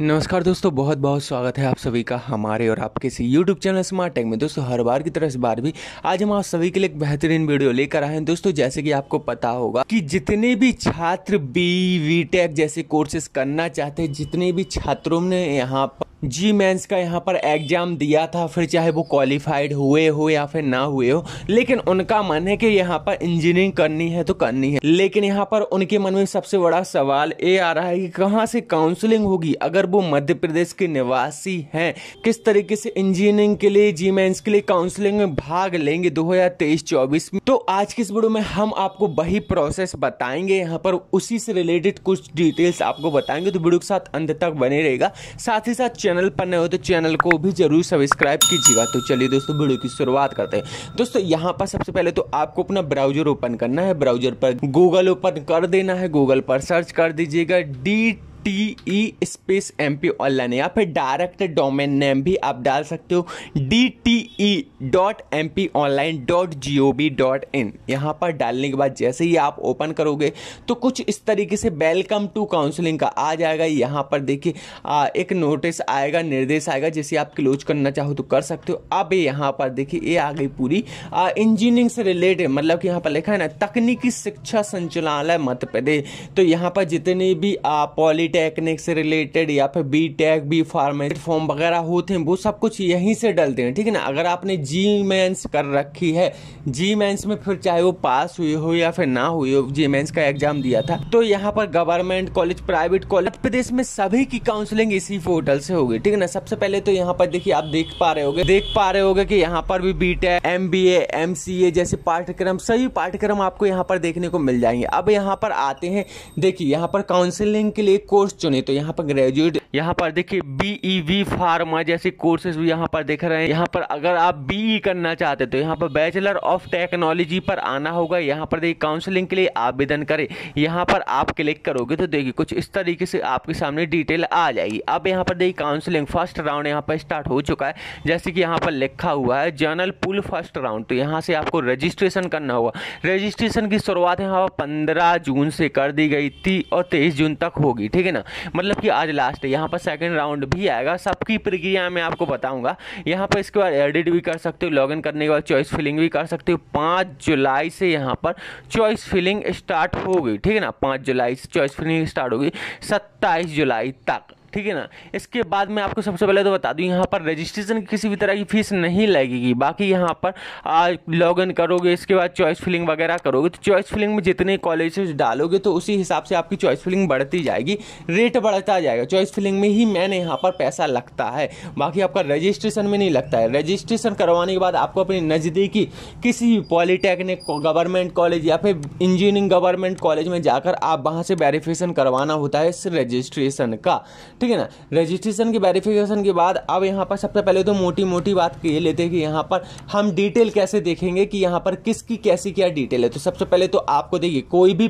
नमस्कार दोस्तों बहुत बहुत स्वागत है आप सभी का हमारे और आपके इस यूट्यूब चैनल स्मार्ट टेक में दोस्तों हर बार की तरह इस बार भी आज हम आप सभी के लिए एक बेहतरीन वीडियो लेकर आए हैं दोस्तों जैसे कि आपको पता होगा कि जितने भी छात्र बी वी टेक जैसे कोर्सेज करना चाहते हैं जितने भी छात्रों ने यहाँ जी मेंस का यहाँ पर एग्ज़ाम दिया था फिर चाहे वो क्वालिफाइड हुए हो या फिर ना हुए हो लेकिन उनका मन है कि यहाँ पर इंजीनियरिंग करनी है तो करनी है लेकिन यहाँ पर उनके मन में सबसे बड़ा सवाल ये आ रहा है कि कहाँ से काउंसलिंग होगी अगर वो मध्य प्रदेश के निवासी हैं किस तरीके से इंजीनियरिंग के लिए जी मेंस के लिए काउंसलिंग में भाग लेंगे दो हजार में तो आज की इस वीडियो में हम आपको वही प्रोसेस बताएंगे यहाँ पर उसी से रिलेटेड कुछ डिटेल्स आपको बताएंगे तो वीडियो के साथ अंत तक बने रहेगा साथ ही साथ चैनल पर नए हो तो चैनल को भी जरूर सब्सक्राइब कीजिएगा तो चलिए दोस्तों वीडियो की शुरुआत करते हैं दोस्तों यहाँ पर सबसे पहले तो आपको अपना ब्राउजर ओपन करना है ब्राउजर पर गूगल ओपन कर देना है गूगल पर सर्च कर दीजिएगा D T E space M P online या फिर डायरेक्ट डोमेन नेम भी आप डाल सकते हो D T E dot M P online dot G O B dot in यहाँ पर डालने के बाद जैसे ही आप ओपन करोगे तो कुछ इस तरीके से वेलकम टू काउंसलिंग का आ जाएगा यहाँ पर देखिए एक नोटिस आएगा निर्देश आएगा जैसे आप क्लोज करना चाहो तो कर सकते हो अब यहाँ पर देखिए ये आ गई पूरी इंजीनियरिंग से रिलेटेड मतलब कि यहाँ पर लिखा है ना तकनीकी शिक्षा संचालय मध्य प्रदेश तो यहाँ पर जितने भी पॉलिटी टेक्निक से रिलेटेड या फिर B tech B pharmacy form वगैरह होते हैं वो सब कुछ यहीं से डलते हैं ठीक है ना अगर आपने जी मेंस कर रखी है जी मेंस में फिर चाहे वो पास हुए हो या फिर ना हुए हो जी मेंस का एग्जाम दिया था तो यहाँ पर government college private college Madhya Pradesh में सभी की काउंसलिंग इसी पोर्टल से होगी ठीक है ना सबसे पहले तो यहाँ पर देखिए आप देख पा रहे हो देख पा रहे होगे कि यहाँ पर भी B tech M B A M C A जैसे पाठ्यक्रम सभी पाठ्यक्रम आपको यहाँ पर देखने को मिल जाएंगे अब यहाँ पर आते हैं देखिए यहाँ पर काउंसिलिंग के लिए कोर्स कोर्स चुने तो यहाँ पर ग्रेजुएट यहाँ पर देखिए बीई वी फार्मा जैसे कोर्सेज भी यहाँ पर देख रहे हैं यहाँ पर अगर आप बीई करना चाहते तो यहाँ पर बैचलर ऑफ टेक्नोलॉजी पर आना होगा यहाँ पर देखिए काउंसलिंग के लिए आवेदन करें यहाँ पर आप क्लिक करोगे तो देखिए कुछ इस तरीके से आपके सामने डिटेल आ जाएगी अब यहाँ पर देखिए काउंसलिंग फर्स्ट राउंड यहाँ पर स्टार्ट हो चुका है जैसे कि यहाँ पर लिखा हुआ है जर्नल पुल फर्स्ट राउंड तो यहाँ से आपको रजिस्ट्रेशन करना होगा रजिस्ट्रेशन की शुरुआत यहाँ पर पंद्रह जून से कर दी गई थी और तेईस जून तक होगी ठीक है ना मतलब कि आज लास्ट है यहाँ पर सेकेंड राउंड भी आएगा सबकी प्रक्रिया मैं आपको बताऊंगा यहाँ पर इसके बाद एडिट भी कर सकते हो लॉगिन करने के बाद चॉइस फिलिंग भी कर सकते हो पाँच जुलाई से यहाँ पर चॉइस फिलिंग स्टार्ट होगी ठीक है ना पाँच जुलाई से चॉइस फिलिंग स्टार्ट होगी सत्ताईस जुलाई तक ठीक है ना इसके बाद मैं आपको सबसे पहले तो बता दूँ यहाँ पर रजिस्ट्रेशन की किसी भी तरह की फ़ीस नहीं लगेगी बाकी यहाँ पर लॉग इन करोगे इसके बाद चॉइस फिलिंग वगैरह करोगे तो चॉइस फिलिंग में जितने कॉलेजेस डालोगे तो उसी हिसाब से आपकी चॉइस फिलिंग बढ़ती जाएगी रेट बढ़ता जाएगा चॉइस फिलिंग में ही मैंने यहाँ पर पैसा लगता है बाकी आपका रजिस्ट्रेशन में नहीं लगता है रजिस्ट्रेशन करवाने के बाद आपको अपने नज़दीकी किसी भी पॉलीटेक्निक गवर्नमेंट कॉलेज या फिर इंजीनियरिंग गवर्नमेंट कॉलेज में जाकर आप वहाँ से वेरिफिकेशन करवाना होता है इस रजिस्ट्रेशन का ठीक है ना रजिस्ट्रेशन की वेरिफिकेशन के बाद अब यहाँ पर सबसे पहले तो मोटी मोटी बात ये लेते हैं कि यहाँ पर हम डिटेल कैसे देखेंगे कि यहाँ पर किसकी कैसी क्या डिटेल है तो सबसे पहले तो आपको देखिए कोई भी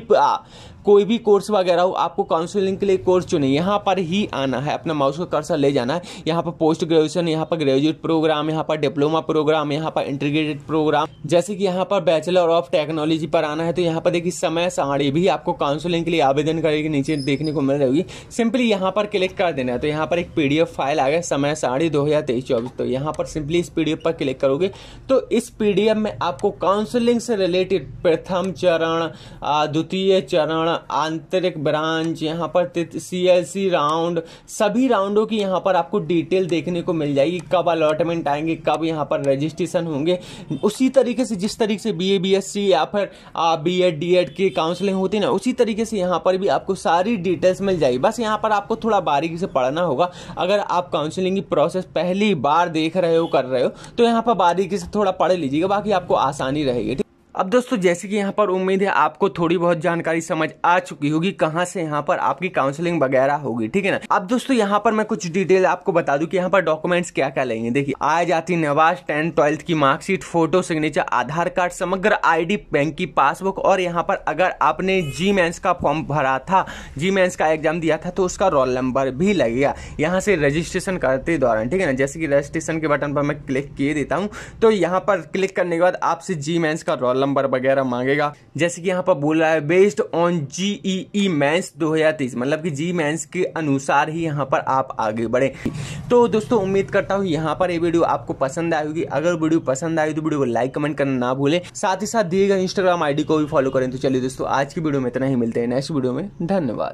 कोई भी कोर्स वगैरह हो आपको काउंसलिंग के लिए कोर्स चुने यहाँ पर ही आना है अपना माउस का कर्सर ले जाना है यहाँ पर पोस्ट ग्रेजुएशन यहाँ पर ग्रेजुएट प्रोग्राम यहाँ पर डिप्लोमा प्रोग्राम यहाँ पर इंटीग्रेटेड प्रोग्राम जैसे कि यहाँ पर बैचलर ऑफ टेक्नोलॉजी पर आना है तो यहाँ पर देखिए समय साड़ी भी आपको काउंसलिंग के लिए आवेदन करेगी नीचे देखने को मिल रही सिंपली यहाँ पर क्लिक कर देना है तो यहाँ पर एक पी फाइल आ गया समय साड़ी दो हज़ार तेईस चौबीस तो यहाँ पर सिंपली इस पी पर क्लिक करोगे तो इस पी में आपको काउंसलिंग से रिलेटेड प्रथम चरण द्वितीय चरण आंतरिक ब्रांच यहाँ पर सी राउंड सभी राउंडों की यहाँ पर आपको डिटेल देखने को मिल जाएगी कब अलॉटमेंट आएंगे कब यहाँ पर रजिस्ट्रेशन होंगे उसी तरीके से जिस तरीके से B A B S C या फिर बी एड डी एड की काउंसलिंग होती है ना उसी तरीके से यहाँ पर भी आपको सारी डिटेल्स मिल जाएगी बस यहाँ पर आपको थोड़ा बारीकी से पढ़ना होगा अगर आप काउंसलिंग की प्रोसेस पहली बार देख रहे हो कर रहे हो तो यहाँ पर बारीकी से थोड़ा पढ़ लीजिएगा बाकी आपको आसानी रहेगी अब दोस्तों जैसे कि यहाँ पर उम्मीद है आपको थोड़ी बहुत जानकारी समझ आ चुकी होगी कहाँ से यहाँ पर आपकी काउंसलिंग वगैरह होगी ठीक है ना अब दोस्तों यहाँ पर मैं कुछ डिटेल आपको बता दूं कि यहाँ पर डॉक्यूमेंट्स क्या क्या लेंगे देखिए आ जाती नवाज टेंथ ट्वेल्थ की marksheet photo signature Aadhaar card Samagra I bank की पासबुक और यहाँ पर अगर आपने जी मैंस का फॉर्म भरा था जी मैंस का एग्जाम दिया था तो उसका रोल नंबर भी लगेगा यहाँ से रजिस्ट्रेशन करते दौरान ठीक है ना जैसे कि रजिस्ट्रेशन के बटन पर मैं क्लिक किए देता हूँ तो यहाँ पर क्लिक करने के बाद आपसे जी मैंस का रोल नंबर वगैरह मांगेगा जैसे कि यहाँ पर बोल रहा है बेस्ड ऑन जी ई दो मैंस तेईस मतलब कि जी मैंस के अनुसार ही यहाँ पर आप आगे बढ़े तो दोस्तों उम्मीद करता हूँ यहाँ पर ये वीडियो आपको पसंद आई होगी अगर वीडियो पसंद आए तो वीडियो को लाइक कमेंट करना ना भूले साथ ही साथ दिए गए इंस्टाग्राम आईडी को भी फॉलो करें तो चलिए दोस्तों आज की वीडियो में इतना ही मिलते हैं नेक्स्ट वीडियो में धन्यवाद